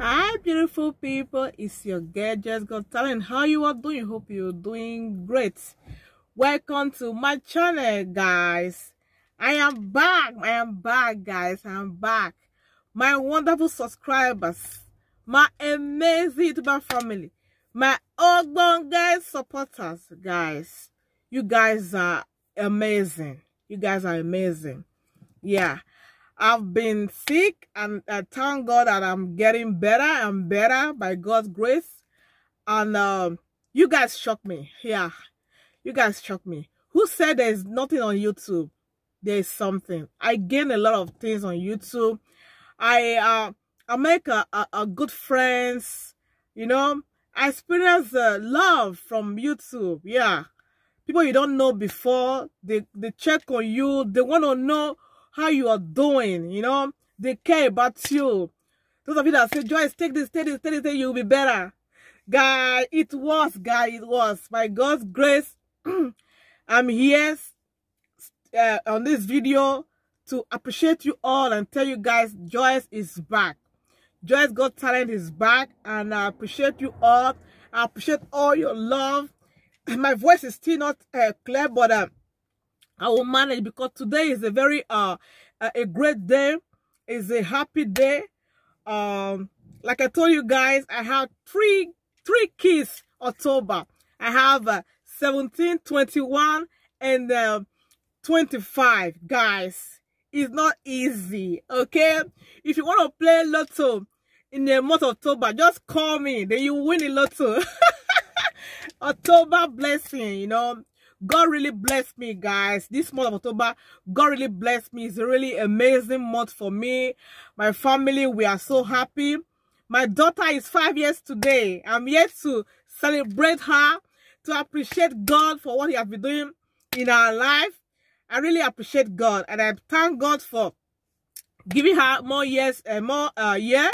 hi beautiful people it's your girl just got telling how you are doing hope you're doing great welcome to my channel guys i am back i am back guys I am back my wonderful subscribers my amazing youtuber family my guys supporters guys you guys are amazing you guys are amazing yeah I've been sick and I thank God that I'm getting better and better by God's grace. And um, you guys shocked me. Yeah, you guys shocked me. Who said there's nothing on YouTube? There's something. I gain a lot of things on YouTube. I uh, I make a, a, a good friends. You know, I experience uh, love from YouTube. Yeah, people you don't know before they they check on you. They want to know how you are doing. You know, they care about you. Those of you that say, Joyce, take this, take this, take this, you'll be better. God, it was, God, it was. By God's grace, I'm here uh, on this video to appreciate you all and tell you guys Joyce is back. Joyce God Talent is back and I appreciate you all. I appreciate all your love. My voice is still not uh, clear, but uh, I will manage because today is a very uh a great day. It's a happy day. Um, like I told you guys, I have three three kids October. I have uh, 17, 21, and uh, 25. Guys, it's not easy. Okay, if you want to play lotto in the month of October, just call me. Then you win the lotto. October blessing, you know. God really blessed me, guys. This month of October, God really blessed me. It's a really amazing month for me. My family, we are so happy. My daughter is five years today. I'm yet to celebrate her, to appreciate God for what he has been doing in our life. I really appreciate God and I thank God for giving her more years and uh, more uh, year.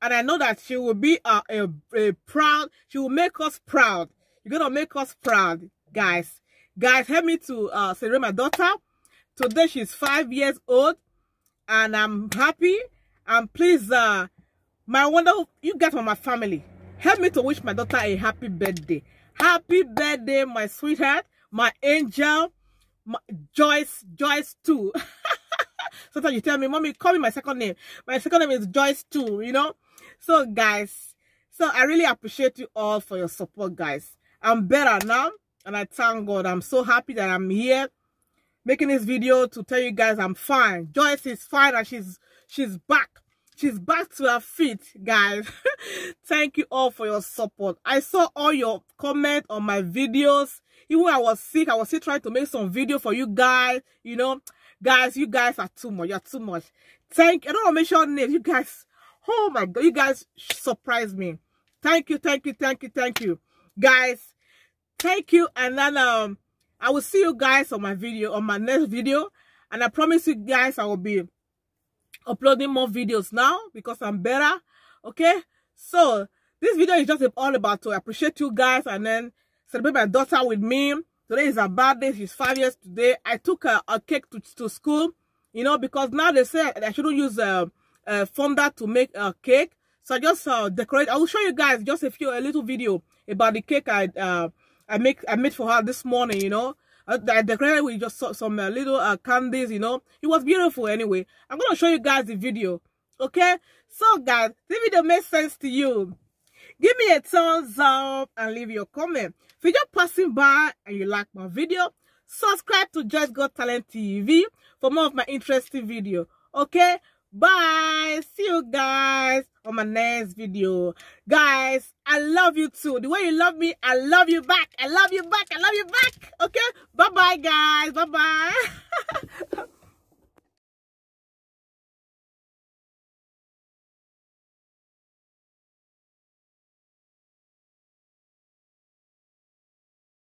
And I know that she will be uh, a, a proud, she will make us proud. You're going to make us proud, guys guys help me to uh celebrate my daughter today she's five years old and i'm happy and please uh my wonderful you guys are my family help me to wish my daughter a happy birthday happy birthday my sweetheart my angel my joyce joyce too sometimes you tell me mommy call me my second name my second name is joyce too you know so guys so i really appreciate you all for your support guys i'm better now and I thank God. I'm so happy that I'm here making this video to tell you guys I'm fine. Joyce is fine and she's she's back. She's back to her feet, guys. thank you all for your support. I saw all your comments on my videos. Even when I was sick, I was still trying to make some video for you guys. You know, guys, you guys are too much. You're too much. Thank I don't want to mention names. You guys, oh my god, you guys surprised me. Thank you, thank you, thank you, thank you. Guys, thank you and then um i will see you guys on my video on my next video and i promise you guys i will be uploading more videos now because i'm better okay so this video is just all about to appreciate you guys and then celebrate my daughter with me today is her birthday she's five years today i took a cake to, to school you know because now they say i shouldn't use a, a fonda to make a cake so i just uh, decorate i will show you guys just a few a little video about the cake i uh, I make I made for her this morning, you know. I, I decorated with just some uh, little uh, candies, you know. It was beautiful anyway. I'm going to show you guys the video, okay? So guys, the video makes sense to you. Give me a thumbs up and leave your comment. If you're just passing by and you like my video, subscribe to Just Got Talent TV for more of my interesting video, okay? bye see you guys on my next video guys i love you too the way you love me i love you back i love you back i love you back okay bye bye guys bye bye